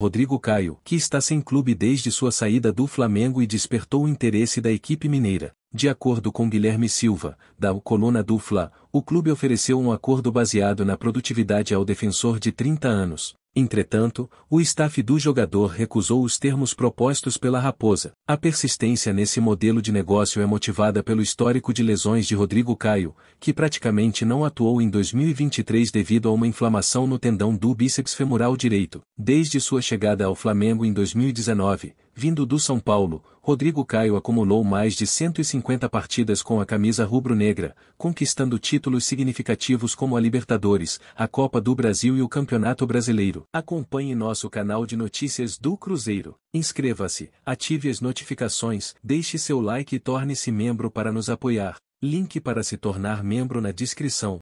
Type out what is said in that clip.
Rodrigo Caio, que está sem clube desde sua saída do Flamengo e despertou o interesse da equipe mineira. De acordo com Guilherme Silva, da coluna Dufla, o clube ofereceu um acordo baseado na produtividade ao defensor de 30 anos, Entretanto, o staff do jogador recusou os termos propostos pela Raposa. A persistência nesse modelo de negócio é motivada pelo histórico de lesões de Rodrigo Caio, que praticamente não atuou em 2023 devido a uma inflamação no tendão do bíceps femoral direito. Desde sua chegada ao Flamengo em 2019, Vindo do São Paulo, Rodrigo Caio acumulou mais de 150 partidas com a camisa rubro-negra, conquistando títulos significativos como a Libertadores, a Copa do Brasil e o Campeonato Brasileiro. Acompanhe nosso canal de notícias do Cruzeiro. Inscreva-se, ative as notificações, deixe seu like e torne-se membro para nos apoiar. Link para se tornar membro na descrição.